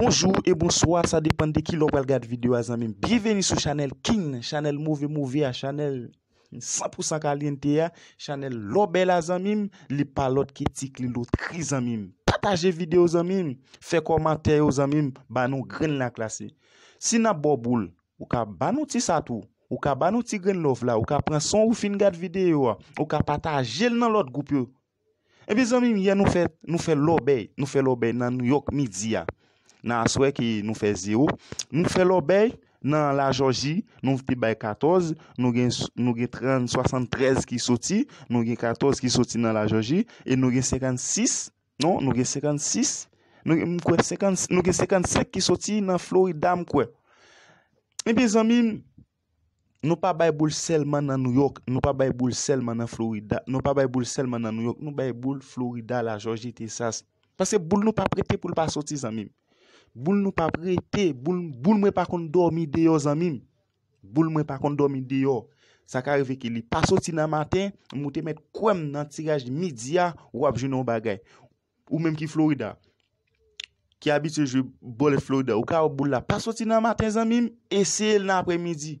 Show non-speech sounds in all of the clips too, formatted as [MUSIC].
Bonjou e bonsoat sa depande ki lobel gade video a zanmim. Bi veni sou chanel kin, chanel mouvi mouvi a, chanel 100% kaliente a, chanel lobel a zanmim, li pa lot ki tikli lot kri zanmim. Pataje video a zanmim, fe komante yo zanmim, banou gren la klasi. Si na bobul, ou ka banou ti satou, ou ka banou ti gren lov la, ou ka pren son ou fin gade video a, ou ka pataje l nan lot goupyo. E eh bi zanmim, ya nou fe lobel nan yok midzi a. nan aswe ki nou fe zero, nou fe lo bey nan la Georgi, nou vpi bay 14, nou gen 73 ki soti, nou gen 14 ki soti nan la Georgi, e nou gen 56, non, nou gen 56, nou gen 55 ki soti nan Florida mkwe. E eh bi zami, nou pa bay boul selman nan New York, nou pa bay boul selman nan Florida, nou pa bay boul selman nan New York, nou bay boul Florida la Georgi tesas, pase boul nou pa prete pou l pa soti zami, Boul nou pa prete, boul mwen pa kon do mi deyo zanmim. Boul mwen pa kon do mi deyo. Sa ka reveke li, paso ti nan maten, mwote met kouem nan tiraj midi ya wapjou nou bagay. Ou menm ki Florida. Ki abite jwe bol Florida, ou ka wapbou la. Paso ti nan maten zanmim, ese l nan apre midi.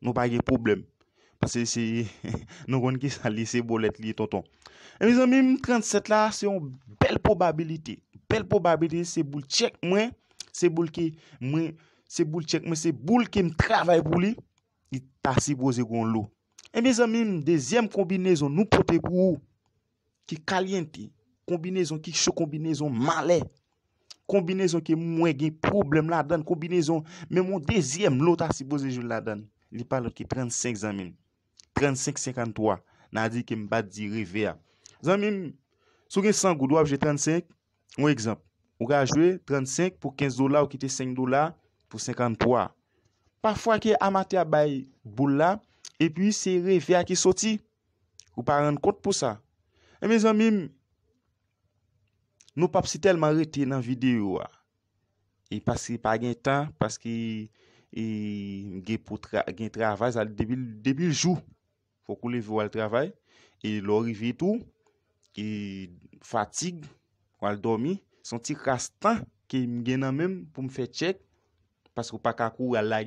Nou pa ge problem. Pase se [LAUGHS] nou kon ki sa li se bolet li ton ton. E mizan mime 37 la se yon bel probabilite. Bel probabilite se boul chek mwen, se boul ki mwen, se boul chek mwen, se boul ki mtravay boul li. I ta si boze kon lou. E mizan mime dezyem kombinezon nou pote pou ou ki kalyen ti. Kombinezon ki chokombinezon male. Kombinezon ki mwen gen problem la dan. Kombinezon men moun dezyem lou ta si boze joun la dan. li palo ki 35 zanmim. 35-53. Nan a di ke mba di revya. Zanmim, sou gen sangou do apje 35, ou ekzamp, ou ga a jwe 35 pou 15 do la ou ki te 5 do la pou 53. Parfwa ki amate a bay bou la e pi se revya ki soti. Ou pa ren kont pou sa. E men zanmim, nou pap si telman rete nan videyo wa. E paski pa gen tan, paski... E mge pou gen travay Zal debil jou Fokou levyo al travay E lorive tou E fatig Kwa al domi Sonti krastan Ke mgenan mem pou mfe chek Pase ou pakakou al la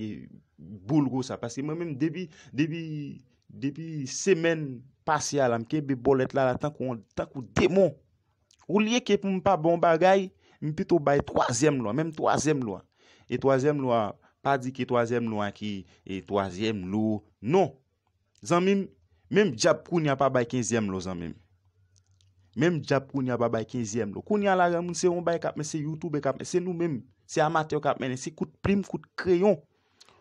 Boulgo sa Pase mwen men debil Depil semen Pase alam ke be bolet la Tan kou demon Ou liye ke pou mpa bon bagay Mpito baye troazem lo E troazem lo a Pa di ki toazem lo an ki e toazem lo. Non. Zanmim, menm djap koun ya pa bay kenzyem lo zanmim. Menm djap koun ya pa bay kenzyem lo. Koun ya la gen moun se yon bay kapme, se youtube kapme, se nou menm, se amateo kapme, se kout prim, kout kreyon.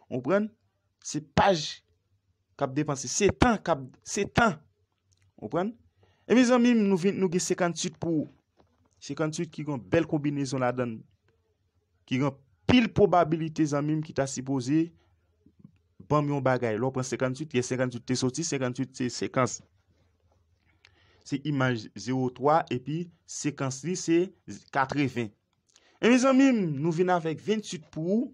O pren? Se paj kap depanse. Se tan kap, se tan. O pren? E mi zanmim nou vint nou ge sekantit pou. Sekantit ki yon bel kobinezon la dan. Ki yon pwazan. pil probabili te zanmim ki ta sipoze banm yon bagay. Lò pren 58, yon 58 te soti, 58 te sekans. Se imaj 0-3, epi sekans li se 80. En zanmim, nou vina vek 28 pou ou,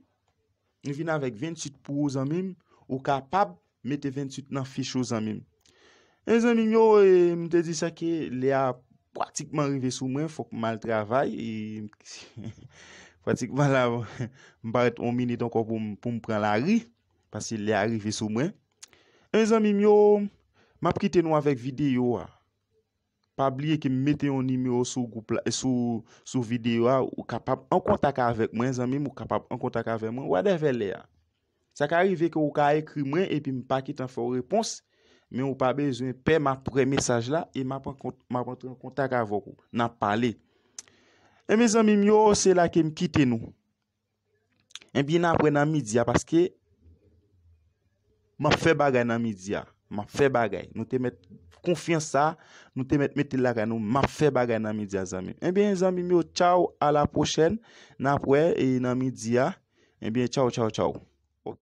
nou vina vek 28 pou ou zanmim, ou kapab mette 28 nan fichou zanmim. En zanmim yo, mte di sa ki, le a pratikman rive sou mwen, fok mal travay, e... [LAUGHS] Patik, wala, [LAUGHS] mparet on minute anko pou mpren la ri, pasi le arive sou mwen. En zami myo, mpap kite nou avèk videyo a. Pabliye ki mpete yon imyo sou videyo a, ou kapap an kontak avèk mwen, en zami mpap an kontak avèk mwen, ou adèvè le a. Sa ka arrive ki ou ka ekri mwen, epi mpap kite an fò repons, men mpap bezwen pe ma pre mesaj la, e mpap kontak avèk mwen nan pale. E eh, mi zanmim yo, se eh ah, ah. ah. la ke mkite nou. E bi nanpwe nan midya, paske, man fe bagay nan midya. Man eh fe bagay. Nou te met konfin sa, nou te met metil la ganyou, man fe bagay nan midya zanmim. E bi zanmim yo, chow, a la pochen, nanpwe, e nan midya. E bi chow, chow, chow.